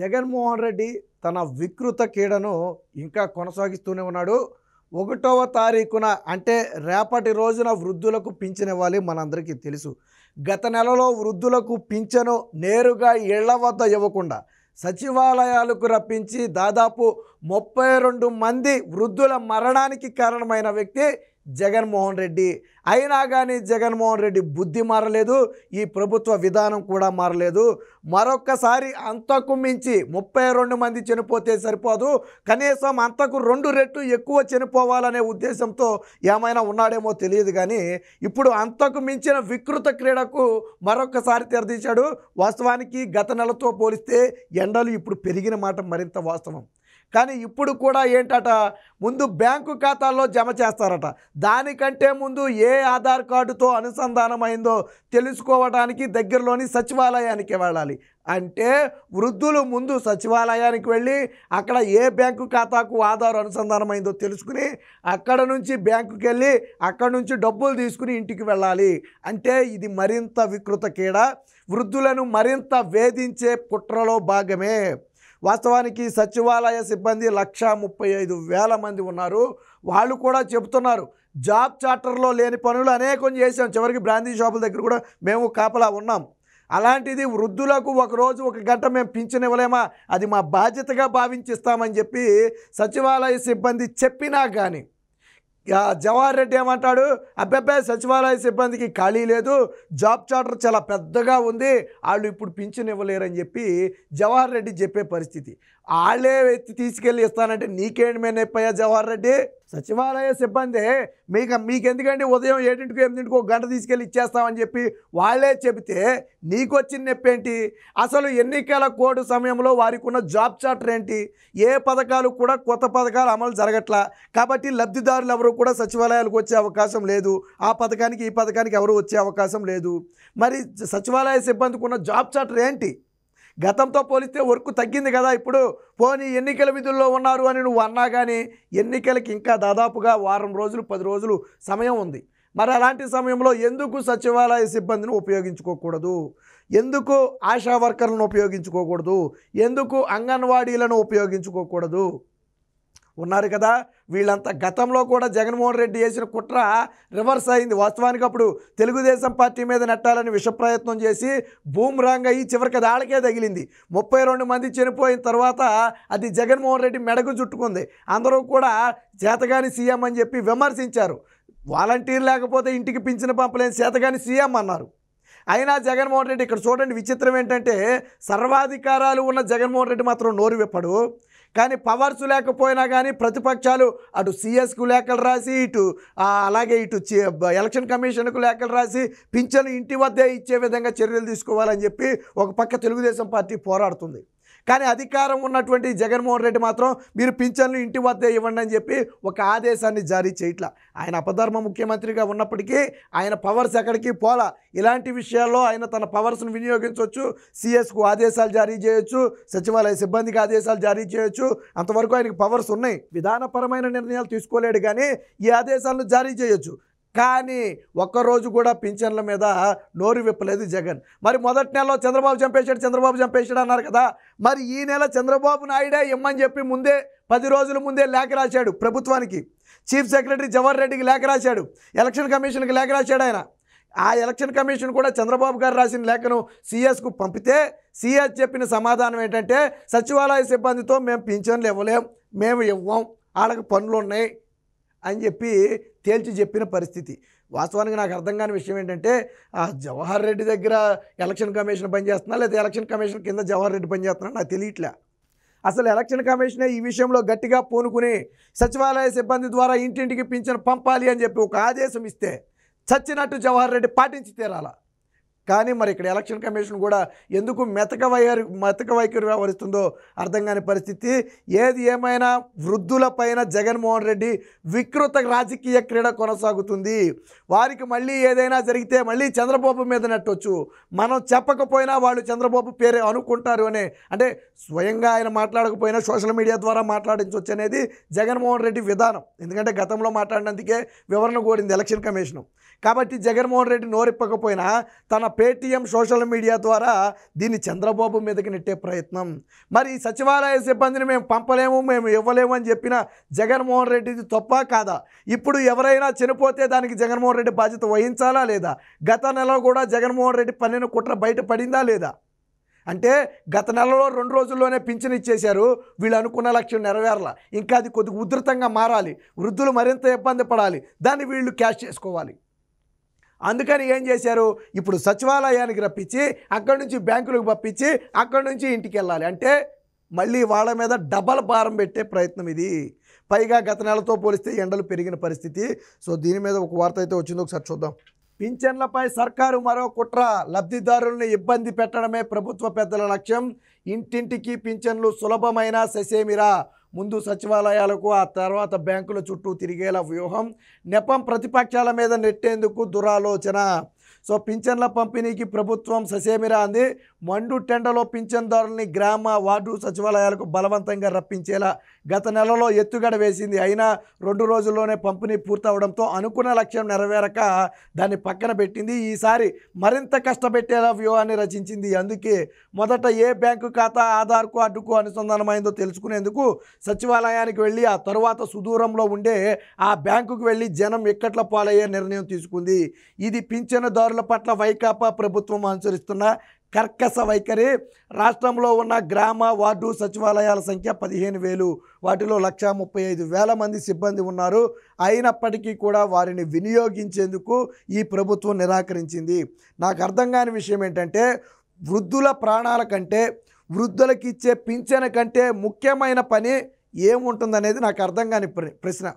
జగన్మోహన్ రెడ్డి తన వికృత క్రీడను ఇంకా కొనసాగిస్తూనే ఉన్నాడు ఒకటవ తారీఖున అంటే రేపటి రోజున వృద్ధులకు పింఛనివ్వాలి మనందరికీ తెలుసు గత నెలలో వృద్ధులకు పింఛను నేరుగా ఇళ్ల వద్ద ఇవ్వకుండా సచివాలయాలకు రప్పించి దాదాపు ముప్పై రెండు మంది వృద్ధుల మరణానికి కారణమైన వ్యక్తి జగన్మోహన్ రెడ్డి అయినా కానీ జగన్మోహన్ రెడ్డి బుద్ధి మారలేదు ఈ ప్రభుత్వ విధానం కూడా మారలేదు మరొక్కసారి అంతకు మించి ముప్పై రెండు మంది చనిపోతే సరిపోదు కనీసం అంతకు రెండు రెట్లు ఎక్కువ చనిపోవాలనే ఉద్దేశంతో ఏమైనా ఉన్నాడేమో తెలియదు కానీ ఇప్పుడు అంతకు మించిన వికృత క్రీడకు మరొక్కసారి తెరదీశాడు వాస్తవానికి గత నెలతో పోలిస్తే ఎండలు ఇప్పుడు పెరిగిన మాట మరింత వాస్తవం కానీ ఇప్పుడు కూడా ఏంటట ముందు బ్యాంకు ఖాతాల్లో జమ చేస్తారట దానికంటే ముందు ఏ ఆధార్ కార్డుతో అనుసంధానమైందో తెలుసుకోవడానికి దగ్గరలోని సచివాలయానికి వెళ్ళాలి అంటే వృద్ధులు ముందు సచివాలయానికి వెళ్ళి అక్కడ ఏ బ్యాంకు ఖాతాకు ఆధార్ అనుసంధానమైందో తెలుసుకుని అక్కడ నుంచి బ్యాంకుకి వెళ్ళి అక్కడ నుంచి డబ్బులు తీసుకుని ఇంటికి వెళ్ళాలి అంటే ఇది మరింత వికృత క్రీడ వృద్ధులను మరింత వేధించే కుట్రలో భాగమే వాస్తవానికి సచివాలయ సిబ్బంది లక్ష ముప్పై ఐదు వేల మంది ఉన్నారు వాళ్ళు కూడా చెబుతున్నారు జాబ్ చార్టర్లో లేని పనులు అనేకం చేసాం చివరికి బ్రాందీ షాపుల దగ్గర కూడా మేము కాపలా ఉన్నాం అలాంటిది వృద్ధులకు ఒకరోజు ఒక గంట మేము పింఛన్ ఇవ్వలేమా అది మా బాధ్యతగా భావించిస్తామని చెప్పి సచివాలయ సిబ్బంది చెప్పినా కానీ జవహర్ రెడ్డి ఏమంటాడు అబ్బాయి సచివాలయ సిబ్బందికి ఖాళీ లేదు జాబ్ చార్టర్ చాలా పెద్దగా ఉంది వాళ్ళు ఇప్పుడు పింఛన్ ఇవ్వలేరని చెప్పి జవహర్ రెడ్డి చెప్పే పరిస్థితి వాళ్ళే ఎత్తి తీసుకెళ్ళి ఇస్తానంటే నీకేంటి మేము అయిపోయా జవహర్ రెడ్డి సచివాలయ సిబ్బంది మీకు మీకెందుకండి ఉదయం ఏడింటికి ఎనిమిదింటికి ఒక గంట తీసుకెళ్ళి ఇచ్చేస్తామని చెప్పి వాళ్ళే చెబితే నీకు వచ్చిన నొప్పేంటి అసలు ఎన్నికల కోడు సమయంలో వారికి ఉన్న జాబ్ చార్టర్ ఏంటి ఏ పథకాలు కూడా కొత్త పథకాలు అమలు జరగట్లా కాబట్టి లబ్ధిదారులు ఎవరు కూడా సచివాలయాలకు వచ్చే అవకాశం లేదు ఆ పథకానికి ఈ పథకానికి ఎవరు వచ్చే అవకాశం లేదు మరి సచివాలయ సిబ్బందికి ఉన్న జాబ్ చార్టర్ ఏంటి గతంతో పోలిస్తే వర్క్ తగ్గింది కదా ఇప్పుడు పోనీ ఎన్నికల విధుల్లో ఉన్నారు అని నువ్వు అన్నా కానీ ఎన్నికలకి ఇంకా దాదాపుగా వారం రోజులు పది రోజులు సమయం ఉంది మరి అలాంటి సమయంలో ఎందుకు సచివాలయ సిబ్బందిని ఉపయోగించుకోకూడదు ఎందుకు ఆశా వర్కర్లను ఉపయోగించుకోకూడదు ఎందుకు అంగన్వాడీలను ఉపయోగించుకోకూడదు ఉన్నారు కదా వీళ్ళంతా గతంలో కూడా జగన్మోహన్ రెడ్డి చేసిన కుట్ర రివర్స్ అయింది వాస్తవానికి అప్పుడు తెలుగుదేశం పార్టీ మీద నెట్టాలని విషప్రయత్నం చేసి బూమ్రాంగ్ అయ్యి చివరికి అది తగిలింది ముప్పై రెండు మంది చనిపోయిన తర్వాత అది జగన్మోహన్ రెడ్డి మెడకు చుట్టుకుంది అందరూ కూడా చేతగాని సీఎం అని చెప్పి విమర్శించారు వాలంటీర్ లేకపోతే ఇంటికి పింఛన పంపలేని చేతగాని సీఎం అన్నారు అయినా జగన్మోహన్ రెడ్డి ఇక్కడ చూడండి విచిత్రం ఏంటంటే సర్వాధికారాలు ఉన్న జగన్మోహన్ రెడ్డి మాత్రం నోరు విప్పడు కానీ పవర్స్ లేకపోయినా కానీ ప్రతిపక్షాలు అటు సిఎస్కు లేఖలు రాసి ఇటు అలాగే ఇటు ఎలక్షన్ కమిషన్కు లేఖలు రాసి పింఛను ఇంటి వద్దే ఇచ్చే విధంగా చర్యలు తీసుకోవాలని చెప్పి ఒక పక్క తెలుగుదేశం పార్టీ పోరాడుతుంది కానీ అధికారం ఉన్నటువంటి జగన్మోహన్ రెడ్డి మాత్రం మీరు పింఛన్లు ఇంటి వద్దే ఇవ్వండి అని చెప్పి ఒక ఆదేశాన్ని జారీ చేయట్లా ఆయన అపధర్మ ముఖ్యమంత్రిగా ఉన్నప్పటికీ ఆయన పవర్స్ ఎక్కడికి పోలా ఇలాంటి విషయాల్లో ఆయన తన పవర్స్ను వినియోగించవచ్చు సిఎస్కు ఆదేశాలు జారీ చేయొచ్చు సచివాలయ సిబ్బందికి ఆదేశాలు జారీ చేయొచ్చు అంతవరకు ఆయనకు పవర్స్ ఉన్నాయి విధానపరమైన నిర్ణయాలు తీసుకోలేడు కానీ ఈ ఆదేశాలను జారీ చేయొచ్చు కానీ ఒక్కరోజు కూడా పింఛన్ల మీద నోరు విప్పలేదు జగన్ మరి మొదటి నెలలో చంద్రబాబు చంపేశాడు చంద్రబాబు చంపేశాడు అన్నారు కదా మరి ఈ నెల చంద్రబాబు నాయుడే ఇమ్మని చెప్పి ముందే పది రోజుల ముందే లేఖ రాశాడు ప్రభుత్వానికి చీఫ్ సెక్రటరీ జవహర్ రెడ్డికి లేఖ రాశాడు ఎలక్షన్ కమిషన్కి లేఖ రాశాడు ఆయన ఆ ఎలక్షన్ కమిషన్ కూడా చంద్రబాబు గారు రాసిన లేఖను సిఎస్కు పంపితే సిఎస్ చెప్పిన సమాధానం ఏంటంటే సచివాలయ సిబ్బందితో మేము పింఛన్లు ఇవ్వలేం మేము ఇవ్వం వాళ్ళకి పనులు ఉన్నాయి అని చెప్పి తేల్చి చెప్పిన పరిస్థితి వాస్తవానికి నాకు అర్థం కాని విషయం ఏంటంటే ఆ జవహర్ రెడ్డి దగ్గర ఎలక్షన్ కమిషన్ పనిచేస్తున్నా లేదా ఎలక్షన్ కమిషన్ కింద జవహర్ రెడ్డి పనిచేస్తున్నా నాకు తెలియట్లే అసలు ఎలక్షన్ కమిషనే ఈ విషయంలో గట్టిగా పూనుకుని సచివాలయ సిబ్బంది ద్వారా ఇంటింటికి పింఛను పంపాలి అని చెప్పి ఒక ఆదేశం ఇస్తే చచ్చినట్టు జవహర్ రెడ్డి పాటించి తీరాలా కానీ మరి ఇక్కడ ఎలక్షన్ కమిషన్ కూడా ఎందుకు మెతక వైఖరి మెతక వైఖరి వ్యవహరిస్తుందో అర్థం కాని పరిస్థితి ఏది ఏమైనా వృద్ధులపైన జగన్మోహన్ రెడ్డి వికృత రాజకీయ క్రీడ కొనసాగుతుంది వారికి మళ్ళీ ఏదైనా జరిగితే మళ్ళీ చంద్రబాబు మీద నట్టొచ్చు మనం చెప్పకపోయినా వాళ్ళు చంద్రబాబు పేరే అనుకుంటారు అనే అంటే స్వయంగా ఆయన మాట్లాడకపోయినా సోషల్ మీడియా ద్వారా మాట్లాడించవచ్చు అనేది జగన్మోహన్ రెడ్డి విధానం ఎందుకంటే గతంలో మాట్లాడినందుకే వివరణ కోరింది ఎలక్షన్ కమిషన్ కాబట్టి జగన్మోహన్ రెడ్డి నోరిప్పకపోయినా తన పేటీఎం సోషల్ మీడియా ద్వారా దీన్ని చంద్రబాబు మీదకి నెట్టే ప్రయత్నం మరి సచివాలయ సిబ్బందిని మేము పంపలేము మేము ఇవ్వలేము అని చెప్పిన జగన్మోహన్ రెడ్డిది తప్ప కాదా ఇప్పుడు ఎవరైనా చనిపోతే దానికి జగన్మోహన్ రెడ్డి బాధ్యత వహించాలా లేదా గత నెలలో కూడా జగన్మోహన్ రెడ్డి పన్నెండు కుట్ర బయటపడిందా లేదా అంటే గత నెలలో రెండు రోజుల్లోనే పింఛన్ ఇచ్చేశారు వీళ్ళు అనుకున్న లక్ష్యం నెరవేరాల ఇంకా అది కొద్దిగా ఉధృతంగా మారాలి వృద్ధులు మరింత ఇబ్బంది పడాలి దాన్ని వీళ్ళు క్యాష్ చేసుకోవాలి అందుకని ఏం చేశారు ఇప్పుడు సచివాలయానికి రప్పించి అక్కడి నుంచి బ్యాంకులకు పంపించి అక్కడి నుంచి ఇంటికి వెళ్ళాలి అంటే మళ్ళీ వాళ్ళ మీద డబల్ భారం పెట్టే ప్రయత్నం ఇది పైగా గత నెలతో పోలిస్తే ఎండలు పెరిగిన పరిస్థితి సో దీని మీద ఒక వార్త అయితే వచ్చింది ఒకసారి చూద్దాం పింఛన్లపై సర్కారు మరో కుట్ర లబ్ధిదారుల్ని ఇబ్బంది పెట్టడమే ప్రభుత్వ పెద్దల లక్ష్యం ఇంటింటికి పింఛన్లు సులభమైన ససేమిరా ముందు సచివాలయాలకు ఆ తర్వాత బ్యాంకుల చుట్టూ తిరిగేలా వ్యూహం నెపం ప్రతిపక్షాల మీద నెట్టేందుకు దురాలోచన సో పింఛన్ల పంపిణీకి ప్రభుత్వం ససేమిరా అంది మండు టెండలో పింఛన్దారుల్ని గ్రామ వార్డు సచివాలయాలకు బలవంతంగా రప్పించేలా గత నెలలో ఎత్తుగడ వేసింది అయినా రెండు రోజుల్లోనే పంపిణీ పూర్తవడంతో అనుకున్న లక్ష్యం నెరవేరక దాన్ని పక్కన పెట్టింది ఈసారి మరింత కష్టపెట్టేలా వ్యూహాన్ని రచించింది అందుకే మొదట ఏ బ్యాంకు ఖాతా ఆధార్కు అడ్డుకు అనుసంధానమైందో తెలుసుకునేందుకు సచివాలయానికి వెళ్ళి ఆ తరువాత సుదూరంలో ఉండే ఆ బ్యాంకుకు వెళ్ళి జనం ఇక్కట్ల పాలయ్యే నిర్ణయం తీసుకుంది ఇది పింఛనుదారుల పట్ల వైకాపా ప్రభుత్వం అనుసరిస్తున్న కర్కశ వైఖరి రాష్ట్రంలో ఉన్న గ్రామ వార్డు సచివాలయాల సంఖ్య పదిహేను వేలు వాటిలో లక్షా ముప్పై ఐదు వేల మంది సిబ్బంది ఉన్నారు అయినప్పటికీ కూడా వారిని వినియోగించేందుకు ఈ ప్రభుత్వం నిరాకరించింది నాకు అర్థం కాని విషయం ఏంటంటే వృద్ధుల ప్రాణాల కంటే వృద్ధులకు ఇచ్చే పింఛన కంటే ముఖ్యమైన పని ఏముంటుందనేది నాకు అర్థం కాని ప్రశ్న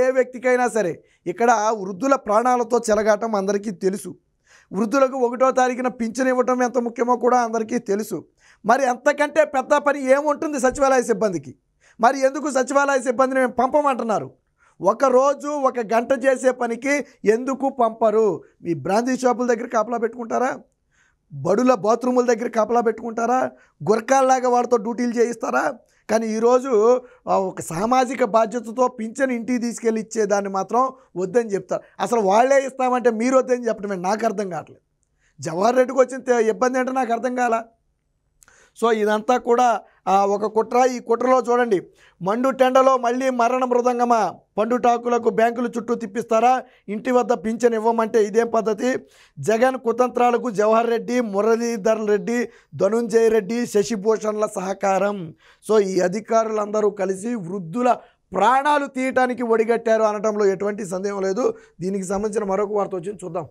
ఏ వ్యక్తికైనా సరే ఇక్కడ వృద్ధుల ప్రాణాలతో చెలగాటం అందరికీ తెలుసు వృద్ధులకు ఒకటో తారీఖున పింఛన్ ఇవ్వటం ఎంత ముఖ్యమో కూడా అందరికీ తెలుసు మరి అంతకంటే పెద్ద పని ఏముంటుంది సచివాలయ సిబ్బందికి మరి ఎందుకు సచివాలయ సిబ్బందిని మేము పంపమంటున్నారు ఒకరోజు ఒక గంట చేసే పనికి ఎందుకు పంపరు మీ బ్రాంతి షాపుల దగ్గర కాపలా పెట్టుకుంటారా బడుల బాత్రూముల దగ్గర కాపలా పెట్టుకుంటారా గురకాల్లాగా వాడితో డ్యూటీలు చేయిస్తారా కానీ ఈరోజు ఒక సామాజిక బాధ్యతతో పింఛన్ ఇంటికి తీసుకెళ్ళి ఇచ్చేదాన్ని మాత్రం వద్దని చెప్తారు అసలు వాళ్ళే ఇస్తామంటే మీరు వద్దని చెప్పడమే నాకు అర్థం కావట్లేదు జవహర్ రెడ్డికి వచ్చిన ఇబ్బంది అంటే నాకు అర్థం కాలే సో ఇదంతా కూడా ఒక కుట్ర ఈ కుట్రలో చూడండి మండు టెండలో మళ్ళీ మరణ మృదంగమా పండుటాకులకు బ్యాంకులు చుట్టూ తిప్పిస్తారా ఇంటి వద్ద పింఛన్ ఇవ్వమంటే ఇదేం పద్ధతి జగన్ కుతంత్రాలకు జవహర్ రెడ్డి మురళీధర్ రెడ్డి ధనుంజయ రెడ్డి శశిభూషణ్ల సహకారం సో ఈ అధికారులందరూ కలిసి వృద్ధుల ప్రాణాలు తీయటానికి ఒడిగట్టారు అనడంలో ఎటువంటి సందేహం లేదు దీనికి సంబంధించిన మరొక వార్త వచ్చింది చూద్దాం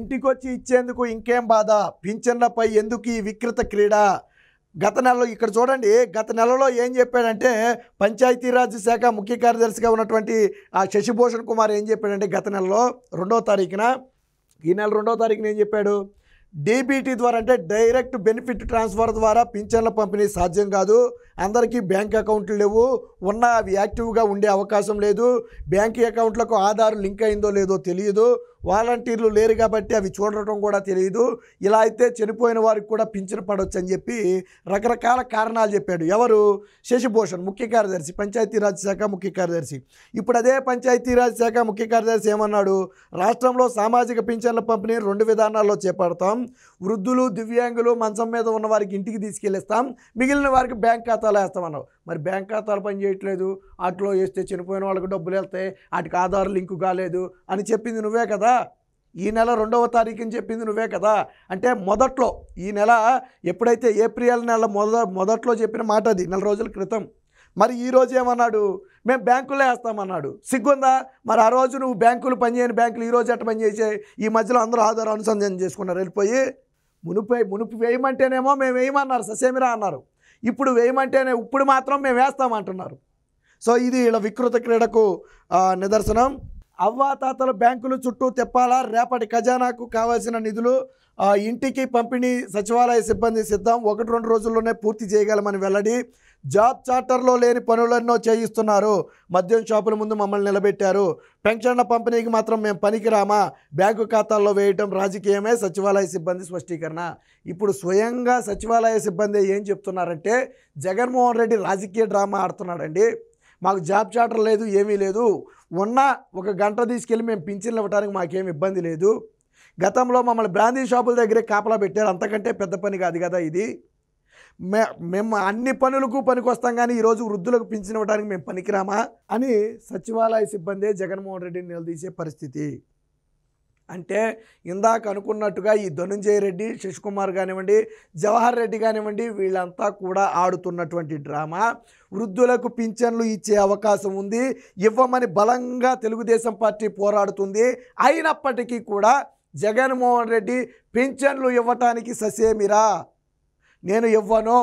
ఇంటికొచ్చి ఇచ్చేందుకు ఇంకేం బాధ పింఛన్లపై ఎందుకు ఈ వికృత క్రీడ గత నెలలో ఇక్కడ చూడండి గత నెలలో ఏం చెప్పాడంటే పంచాయతీరాజ్ శాఖ ముఖ్య కార్యదర్శిగా ఉన్నటువంటి ఆ శశిభూషణ్ కుమార్ ఏం చెప్పాడంటే గత నెలలో రెండో తారీఖున ఈ నెల రెండో తారీఖున ఏం చెప్పాడు డీబీటీ ద్వారా అంటే డైరెక్ట్ బెనిఫిట్ ట్రాన్స్ఫర్ ద్వారా పింఛన్ల పంపిణీ సాధ్యం కాదు అందరికీ బ్యాంక్ అకౌంట్లు లేవు ఉన్న అవి యాక్టివ్గా ఉండే అవకాశం లేదు బ్యాంక్ అకౌంట్లకు ఆధార్ లింక్ అయిందో లేదో తెలియదు వాలంటీర్లు లేరు కాబట్టి అవి చూడటం కూడా తెలియదు ఇలా అయితే చనిపోయిన వారికి కూడా పింఛను పడవచ్చు అని చెప్పి రకరకాల కారణాలు చెప్పాడు ఎవరు శశిభూషణ్ ముఖ్య కార్యదర్శి పంచాయతీరాజ్ శాఖ ముఖ్య కార్యదర్శి ఇప్పుడు అదే పంచాయతీరాజ్ శాఖ ముఖ్య కార్యదర్శి ఏమన్నాడు రాష్ట్రంలో సామాజిక పింఛన్ల పంపిణీ రెండు విధానాల్లో చేపడతాం వృద్ధులు దివ్యాంగులు మంచం మీద ఉన్న వారికి ఇంటికి తీసుకెళ్ళిస్తాం మిగిలిన వారికి బ్యాంక్ ఖాతాలు వేస్తామన్నావు మరి బ్యాంక్ ఖాతాలు పనిచేయట్లేదు అట్లో వేస్తే చనిపోయిన వాళ్ళకి డబ్బులు వెళ్తాయి వాటికి ఆధార్ లింకు కాలేదు అని చెప్పింది నువ్వే కదా ఈ నెల రెండవ తారీఖు అని చెప్పింది నువ్వే కదా అంటే మొదట్లో ఈ నెల ఎప్పుడైతే ఏప్రిల్ నెల మొద మొదట్లో చెప్పిన మాట అది నెల రోజుల క్రితం మరి ఈరోజు ఏమన్నాడు మేము బ్యాంకులో వేస్తామన్నాడు సిగ్గుందా మరి ఆ రోజు నువ్వు బ్యాంకులు పనిచేయని బ్యాంకులు ఈరోజు ఎట్ట పనిచేసే ఈ మధ్యలో అందరూ ఆధార్ అనుసంధానం చేసుకున్నారు వెళ్ళిపోయి మునుపు మునుపు వేయమంటేనేమో మేము వేయమన్నారు ససేమిరా అన్నారు ఇప్పుడు వేయమంటేనే ఇప్పుడు మాత్రం మేము వేస్తామంటున్నారు సో ఇది ఇలా వికృత క్రీడకు నిదర్శనం అవ్వాతాతలు బ్యాంకులు చుట్టూ తెప్పాలా రేపటి ఖజానాకు కావాల్సిన నిధులు ఆ ఇంటికి పంపిణీ సచివాలయ సిబ్బంది సిద్ధం ఒకటి రెండు రోజుల్లోనే పూర్తి చేయగలమని వెల్లడి జాబ్ చార్టర్లో లేని పనులన్నో చేయిస్తున్నారు మద్యం షాపుల ముందు మమ్మల్ని నిలబెట్టారు పెన్షన్ల పంపిణీకి మాత్రం మేము పనికిరామా బ్యాంకు ఖాతాల్లో వేయటం రాజకీయమే సచివాలయ సిబ్బంది స్పష్టీకరణ ఇప్పుడు స్వయంగా సచివాలయ సిబ్బంది ఏం చెప్తున్నారంటే జగన్మోహన్ రెడ్డి రాజకీయ డ్రామా ఆడుతున్నాడండి మాకు జాబ్ చార్టర్ లేదు ఏమీ లేదు ఉన్న ఒక గంట తీసుకెళ్ళి మేము పింఛన్లు ఇవ్వడానికి మాకేం ఇబ్బంది లేదు గతంలో మమ్మల్ని బ్రాందీ షాపుల దగ్గరే కాపలా పెట్టారు అంతకంటే పెద్ద పని కాదు కదా ఇది మే మేము అన్ని పనులకు పనికొస్తాం కానీ ఈరోజు వృద్ధులకు పింఛన్ ఇవ్వడానికి మేము పనికిరామా అని సచివాలయ సిబ్బందే జగన్మోహన్ రెడ్డిని నిలదీసే పరిస్థితి అంటే ఇందాక అనుకున్నట్టుగా ఈ ధనుంజయ రెడ్డి శశికుమార్ కానివ్వండి జవహర్ రెడ్డి కానివ్వండి వీళ్ళంతా కూడా ఆడుతున్నటువంటి డ్రామా వృద్ధులకు పింఛన్లు ఇచ్చే అవకాశం ఉంది ఇవ్వమని బలంగా తెలుగుదేశం పార్టీ పోరాడుతుంది అయినప్పటికీ కూడా జగన్మోహన్ రెడ్డి పింఛన్లు ఇవ్వటానికి ససేమిరా నేను ఇవ్వను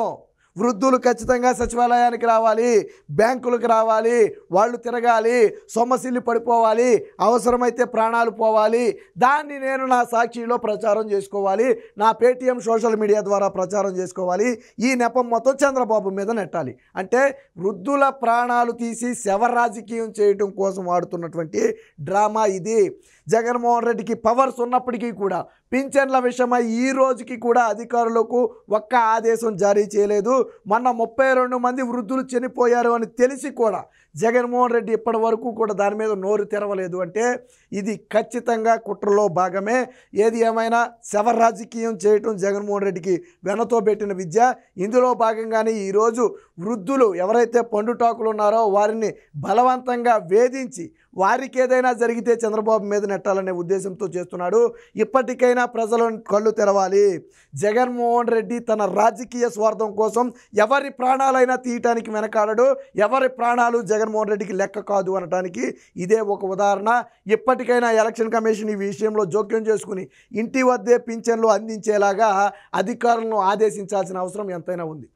వృద్ధులు ఖచ్చితంగా సచివాలయానికి రావాలి బ్యాంకులకు రావాలి వాళ్ళు తిరగాలి సొమ్మసిల్లి పడిపోవాలి అవసరమైతే ప్రాణాలు పోవాలి దాన్ని నేను నా సాక్షిలో ప్రచారం చేసుకోవాలి నా పేటీఎం సోషల్ మీడియా ద్వారా ప్రచారం చేసుకోవాలి ఈ నెపం మొత్తం చంద్రబాబు మీద నెట్టాలి అంటే వృద్ధుల ప్రాణాలు తీసి శవ రాజకీయం చేయడం కోసం వాడుతున్నటువంటి డ్రామా ఇది జగన్మోహన్ రెడ్డికి పవర్స్ ఉన్నప్పటికీ కూడా పింఛన్ల విషయమై ఈ రోజుకి కూడా అధికారులకు ఒక్క ఆదేశం జారీ చేయలేదు మొన్న ముప్పై రెండు మంది వృద్ధులు చనిపోయారు అని తెలిసి కూడా జగన్మోహన్ రెడ్డి ఇప్పటి వరకు కూడా దాని మీద నోరు తెరవలేదు అంటే ఇది ఖచ్చితంగా కుట్రలో భాగమే ఏది ఏమైనా శవ రాజకీయం చేయటం జగన్మోహన్ రెడ్డికి వెనతో పెట్టిన విద్య ఇందులో భాగంగానే ఈరోజు వృద్ధులు ఎవరైతే పండుటాకులు ఉన్నారో వారిని బలవంతంగా వేధించి వారికి ఏదైనా జరిగితే చంద్రబాబు మీద నెట్టాలనే ఉద్దేశంతో చేస్తున్నాడు ఇప్పటికైనా ప్రజలు కళ్ళు తెరవాలి జగన్మోహన్ రెడ్డి తన రాజకీయ స్వార్థం కోసం ఎవరి ప్రాణాలైనా తీయటానికి వెనకాడడు ఎవరి ప్రాణాలు జగన్మోహన్ రెడ్డికి లెక్క కాదు అనటానికి ఇదే ఒక ఉదాహరణ ఇప్పటికైనా ఎలక్షన్ కమిషన్ ఈ విషయంలో జోక్యం చేసుకుని ఇంటి వద్దే పింఛన్లు అందించేలాగా అధికారులను ఆదేశించాల్సిన అవసరం ఎంతైనా ఉంది